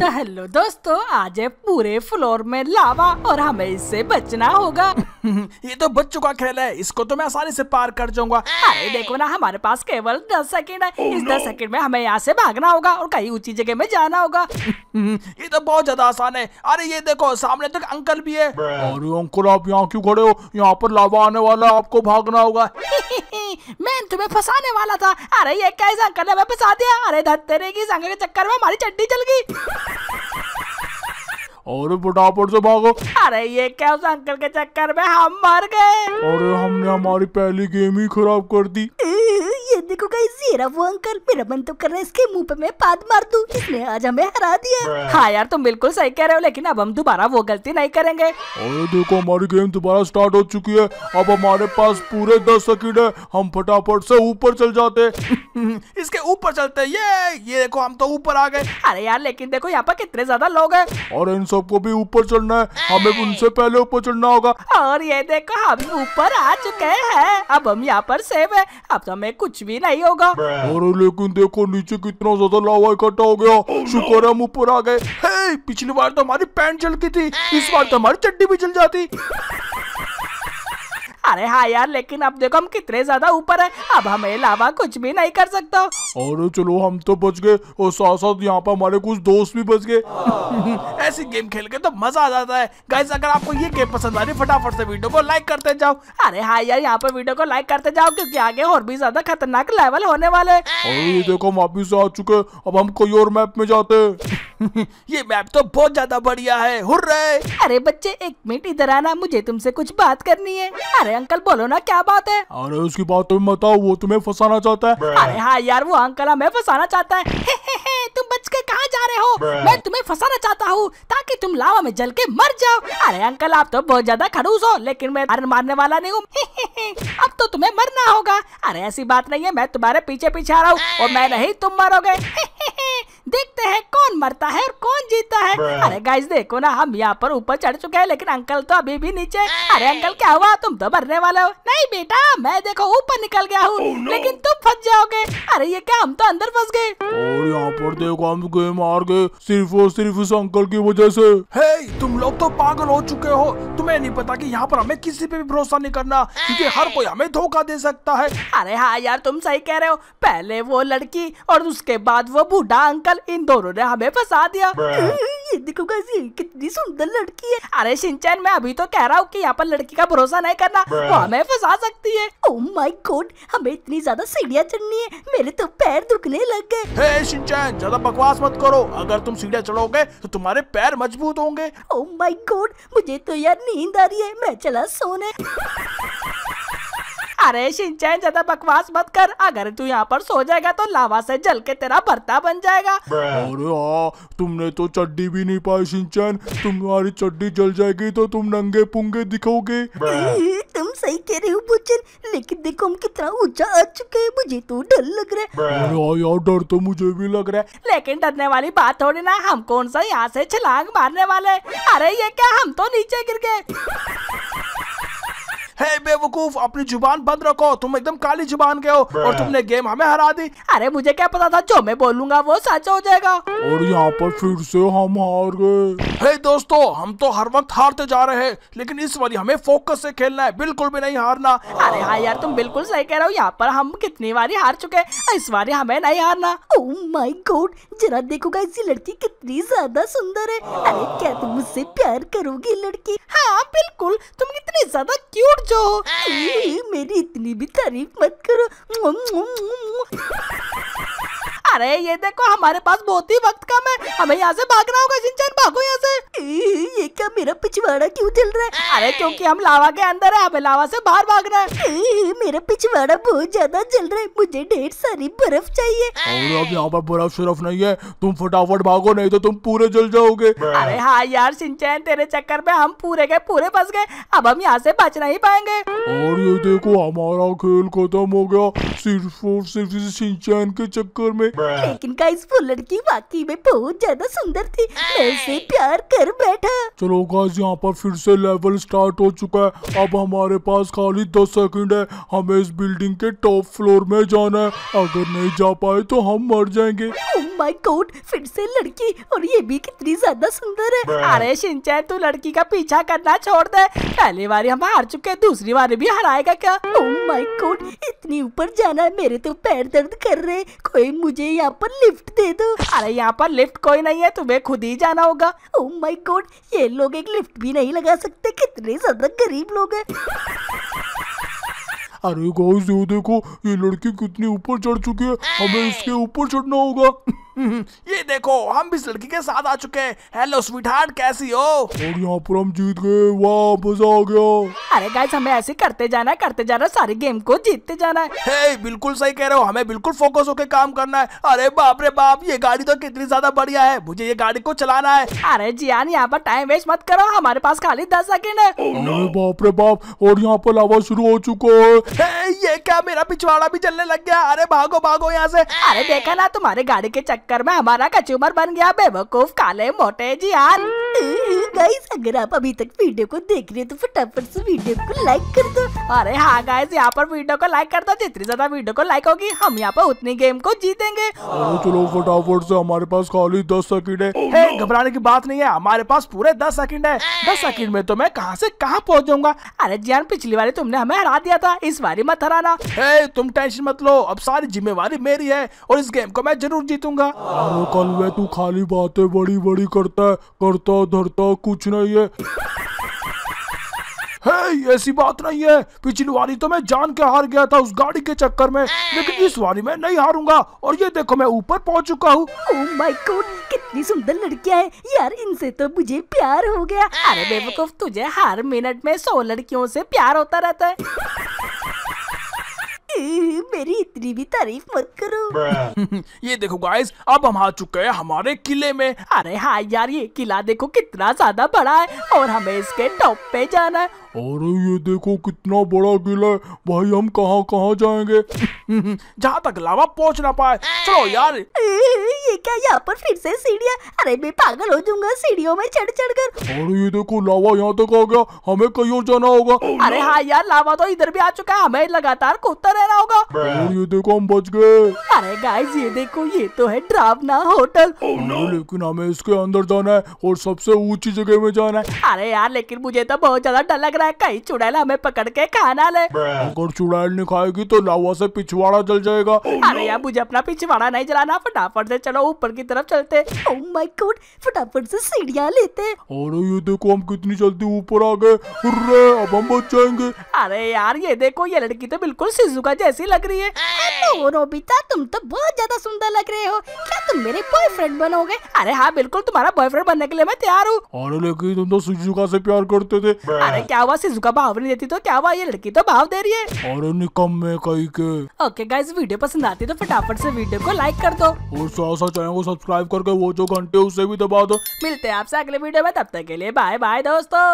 तो हेलो दोस्तों आज पूरे फ्लोर में लावा और हमें इससे बचना होगा ये तो बच चुका खेल है इसको तो मैं आसानी से पार कर जाऊंगा अरे देखो ना हमारे पास केवल दस सेकंड है oh, इस दस no. सेकंड में हमें यहाँ से भागना होगा और कहीं ऊंची जगह में जाना होगा ये तो बहुत ज्यादा आसान है अरे ये देखो सामने तक तो अंकल भी है अरे अंकल आप यहाँ क्यों खड़े हो यहाँ पर लावा आने वाला आपको भागना होगा नहीं मैं तुम्हें फंसाने वाला था अरे ये कैसा कर मैं फंसा दिया अरे धत्तेरे की संग के चक्कर में हमारी चड्डी चल गई और फटाफट से भागो अरे ये क्या उस अंकल के चक्कर में हम मर गए अरे हमने हमारी पहली गेम ही खराब कर दी देखो गाइस जीरा वो अंकल मेरा मन तो कर रहा है इसके मुंह पे मैं पाद मार दूं इसने आज हमें हरा दिया हाँ यार तुम बिल्कुल सही कह रहे हो लेकिन अब हम दोबारा वो गलती नहीं करेंगे अरे देखो हमारी गेम दोबारा स्टार्ट हो चुकी है अब हमारे पास पूरे दस सेकंड है हम फटाफट से ऊपर चल जाते इसके ऊपर चलते ये ये देखो हम तो ऊपर आ गए अरे यार लेकिन देखो यहाँ पर कितने ज्यादा लोग है और इन सबको भी ऊपर चढ़ना है हमें उनसे पहले ऊपर चढ़ना होगा और ये देखो हम ऊपर आ चुके हैं अब हम यहाँ पर सेव है अब तो हमें कुछ भी भी नहीं होगा अरे लेकिन देखो नीचे कितना ज्यादा लावा इकट्ठा हो गया oh, शुक्र है हम ऊपर आ गए पिछली बार तो हमारी पैंट जल गई थी इस बार तो हमारी चड्डी भी जल जाती अरे हाँ यार लेकिन अब देखो हम कितने ज्यादा ऊपर है अब हमें अलावा कुछ भी नहीं कर सकता अरे चलो हम तो बच गए और साथ साथ यहाँ पर हमारे कुछ दोस्त भी बच गए ऐसी गेम खेल के तो मजा आ जाता है गाइस अगर आपको ये गेम पसंद आ रही फटाफट से वीडियो को लाइक करते जाओ अरे हाँ यार यहाँ पर वीडियो को लाइक करते जाओ क्योंकि आगे और भी ज्यादा खतरनाक लेवल होने वाले अरे देखो हम वापिस आ चुके अब हम कोई और मैप में जाते ये मैप तो बहुत ज्यादा बढ़िया है हुर्रे अरे बच्चे एक मिनट इधर आना मुझे तुमसे कुछ बात करनी है अरे अंकल बोलो ना क्या बात है अरे उसकी बात तुम बताओ वो तुम्हें फंसाना चाहता है अरे हाँ यार वो अंकल हमें फंसाना चाहता है तुम बच के कहाँ जा रहे हो मैं तुम्हें फंसाना चाहता हूँ ताकि तुम लावा में जल के मर जाओ अरे अंकल आप तो बहुत ज्यादा खड़ूस हो लेकिन मैं अरे मारने वाला नहीं हूँ अब तो तुम्हें मरना होगा अरे ऐसी बात नहीं है मैं तुम्हारे पीछे पीछे आ रहा हूँ और मैं नहीं तुम मरोगे देखते हैं कौन मरता है और कौन जीता है अरे गाइस देखो ना हम यहाँ पर ऊपर चढ़ चुके हैं लेकिन अंकल तो अभी भी नीचे अरे अंकल क्या हुआ तुम तो मरने वाले हो नहीं बेटा मैं देखो ऊपर निकल गया हूँ oh, no. लेकिन तुम फंस जाओगे अरे ये क्या हम तो अंदर फंस गए और यहाँ पर देखो हम गेम हार गए सिर्फ और सिर्फ उस अंकल की वजह से हे hey, तुम लोग तो पागल हो चुके हो तुम्हें नहीं पता कि यहाँ पर हमें किसी पे भी भरोसा नहीं करना क्योंकि हर कोई हमें धोखा दे सकता है अरे हाँ यार तुम सही कह रहे हो पहले वो लड़की और उसके बाद वो बूढ़ा अंकल साल इन दोनों ने हमें फंसा दिया ये देखो गाजी कितनी सुंदर लड़की है अरे सिंचन मैं अभी तो कह रहा हूँ कि यहाँ पर लड़की का भरोसा नहीं करना वो हमें फंसा सकती है ओ माय गॉड हमें इतनी ज्यादा सीढ़ियाँ चढ़नी है मेरे तो पैर दुखने लग गए हे सिंचन ज्यादा बकवास मत करो अगर तुम सीढ़ियाँ चढ़ोगे तो तुम्हारे पैर मजबूत होंगे ओ माय गॉड मुझे तो यार नींद आ रही है मैं चला सोने अरे सिंचैन ज्यादा बकवास मत कर अगर तू यहाँ पर सो जाएगा तो लावा से जल के तेरा भरता बन जाएगा अरे हाँ तुमने तो चड्डी भी नहीं पाई सिंचैन तुम्हारी चड्डी जल जाएगी तो तुम नंगे पुंगे दिखोगे तुम सही कह रहे हो बुचन लेकिन देखो हम कितना ऊंचा आ चुके हैं मुझे तो डर लग रहा है हाँ यार डर तो मुझे भी लग रहा है लेकिन डरने वाली बात थोड़ी ना हम कौन सा यहाँ से छलांग मारने वाले अरे ये क्या हम तो नीचे गिर गए हे बेवकूफ अपनी जुबान बंद रखो तुम एकदम काली जुबान के हो और तुमने गेम हमें हरा दी अरे मुझे क्या पता था जो मैं बोलूंगा वो सच हो जाएगा और यहाँ पर फिर से हम हार गए हे दोस्तों हम तो हर वक्त हारते जा रहे हैं लेकिन इस बार हमें फोकस से खेलना है बिल्कुल भी नहीं हारना अरे हाँ यार तुम बिल्कुल सही कह रहे हो यहाँ पर हम कितनी बारी हार चुके हैं इस बार हमें नहीं हारना ओह माय गॉड जरा देखो इसी लड़की कितनी ज्यादा सुंदर है अरे क्या तुम मुझसे प्यार करोगी लड़की हाँ बिल्कुल तुम कितनी ज्यादा क्यूट जाओ मेरी इतनी भी तारीफ मत करो अरे ये देखो हमारे पास बहुत ही वक्त कम है हमें यहाँ से भागना होगा सिंचन भागो यहाँ से ये क्या मेरा पिछवाड़ा क्यों चल रहा है अरे क्योंकि हम लावा के अंदर है हमें लावा से बाहर भागना है मेरा पिछवाड़ा बहुत ज्यादा चल रहा है मुझे ढेर सारी बर्फ चाहिए अब यहाँ पर बर्फ शर्फ नहीं है तुम फटाफट भागो नहीं तो तुम पूरे जल जाओगे अरे हाँ यार सिंचन तेरे चक्कर में हम पूरे के पूरे फंस गए अब हम यहाँ से बच नहीं पाएंगे और ये देखो हमारा खेल खत्म हो गया सिर्फ और सिर्फ सिंचन के चक्कर में हाँ। लेकिन गाइस वो लड़की वाकई में बहुत ज्यादा सुंदर थी ऐसे प्यार कर बैठा चलो गाइस यहाँ पर फिर से लेवल स्टार्ट हो चुका है अब हमारे पास खाली दस सेकंड है हमें इस बिल्डिंग के टॉप फ्लोर में जाना है अगर नहीं जा पाए तो हम मर जाएंगे oh माय गॉड फिर से लड़की और ये भी कितनी ज्यादा सुंदर है अरे सिंचा तू लड़की का पीछा करना छोड़ दे पहली बार हम हार चुके हैं दूसरी बार भी हराएगा क्या ओह oh माय इतनी ऊपर जाना है मेरे तो पैर दर्द कर रहे कोई मुझे यहाँ पर लिफ्ट दे दो अरे यहाँ पर लिफ्ट कोई नहीं है तुम्हें खुद ही जाना होगा ओह माई कोट ये लोग एक लिफ्ट भी नहीं लगा सकते कितने ज्यादा गरीब लोग है अरे गाइस ये देखो ये लड़की कितनी ऊपर चढ़ चुकी है हमें इसके ऊपर चढ़ना होगा हम्म, ये देखो हम भी इस लड़की के साथ आ चुके हैं हेलो स्वीट हार्ट कैसी हो और यहाँ पर हम जीत गए वाह मजा आ गया अरे गाइस हमें ऐसे करते जाना करते जाना सारी गेम को जीतते जाना है बिल्कुल सही कह रहे हो हमें बिल्कुल फोकस होकर काम करना है अरे बाप रे बाप ये गाड़ी तो कितनी ज्यादा बढ़िया है मुझे ये गाड़ी को चलाना है अरे यार यहाँ पर टाइम वेस्ट मत करो हमारे पास खाली दस सेकेंड है अरे बाप रे बाप और यहाँ पर लावा शुरू हो चुका है ये क्या मेरा पिछवाड़ा भी चलने लग गया अरे भागो भागो यहाँ से अरे देखा ना तुम्हारे गाड़ी के चक्कर चक्कर में हमारा कचूमर बन गया बेवकूफ काले मोटे जी यार हम्म। गाइस अगर आप अभी तक वीडियो को देख रहे हो तो फटाफट से वीडियो को लाइक कर दो अरे हाँ गाइस यहाँ पर वीडियो को लाइक कर दो जितनी ज्यादा वीडियो को लाइक होगी हम यहाँ पर उतनी गेम को जीतेंगे चलो फटाफट से हमारे पास खाली दस सेकंड है oh घबराने की बात नहीं है हमारे पास पूरे दस सेकंड है दस सेकंड में तो मैं कहाँ से कहाँ पहुँच जाऊंगा अरे जान पिछली बार तुमने हमें हरा दिया था इस बारी मत हराना है तुम टेंशन मत लो अब सारी जिम्मेवारी मेरी है और इस गेम को मैं जरूर जीतूंगा oh. कल मैं तू खाली बातें बड़ी बड़ी करता है करता धरता कुछ नहीं है हे ऐसी बात नहीं है पिछली वारी तो मैं जान के हार गया था उस गाड़ी के चक्कर में लेकिन इस वारी मैं नहीं हारूंगा और ये देखो मैं ऊपर पहुंच चुका हूँ oh कितनी सुंदर लड़कियाँ है यार इनसे तो मुझे प्यार हो गया अरे बेवकूफ तुझे हर मिनट में सौ लड़कियों से प्यार होता रहता है मेरी इतनी भी तारीफ मत करो ये देखो गाइस अब हम आ चुके हैं हमारे किले में अरे हाँ यार ये किला देखो कितना ज्यादा बड़ा है और हमें इसके टॉप पे जाना है अरे ये देखो कितना बड़ा किला है भाई हम कहाँ कहाँ जाएंगे जहाँ तक लावा पहुँच ना पाए चलो यार ये क्या यहाँ पर फिर से सीढ़िया अरे मैं पागल हो जाऊंगा सीढ़ियों में चढ़ चढ़ कर अरे ये देखो लावा यहाँ तक आ गया हमें कहीं और जाना होगा अरे हाँ यार लावा तो इधर भी आ चुका है हमें लगातार कूदता रहना होगा और ये देखो हम बच गए अरे गाइस ये देखो ये तो है ड्रावना होटल लेकिन हमें इसके अंदर जाना है और सबसे ऊंची जगह में जाना है अरे यार लेकिन मुझे तो बहुत ज्यादा डर लग रहा है रहा है कहीं चुड़ैल हमें पकड़ के खाना ले अगर चुड़ैल नहीं खाएगी तो लावा से पिछवाड़ा जल जाएगा oh, अरे यार मुझे अपना पिछवाड़ा नहीं जलाना फटाफट से चलो ऊपर की तरफ चलते माय oh गॉड फटाफट से सीढ़ियाँ लेते अरे ये देखो हम कितनी जल्दी ऊपर आ गए अब हम बच जाएंगे अरे यार ये देखो ये लड़की तो बिल्कुल सिजुका जैसी लग रही है ओ नोबिता तुम तो बहुत ज्यादा सुंदर लग रहे हो क्या तुम मेरे बॉयफ्रेंड बनोगे अरे हाँ बिल्कुल तुम्हारा बॉयफ्रेंड बनने के लिए मैं तैयार हूँ अरे लेकिन तुम तो सिजुका से प्यार करते थे अरे क्या हुआ सिजुका भाव नहीं देती तो क्या हुआ ये लड़की तो भाव दे रही है अरे निकम में कहीं के ओके गाइज वीडियो पसंद आती तो फटाफट से वीडियो को लाइक कर दो और साथ साथ चैनल को सब्सक्राइब करके वो जो घंटे उसे भी दबा दो मिलते हैं आपसे अगले वीडियो में तब तक के लिए बाय बाय दोस्तों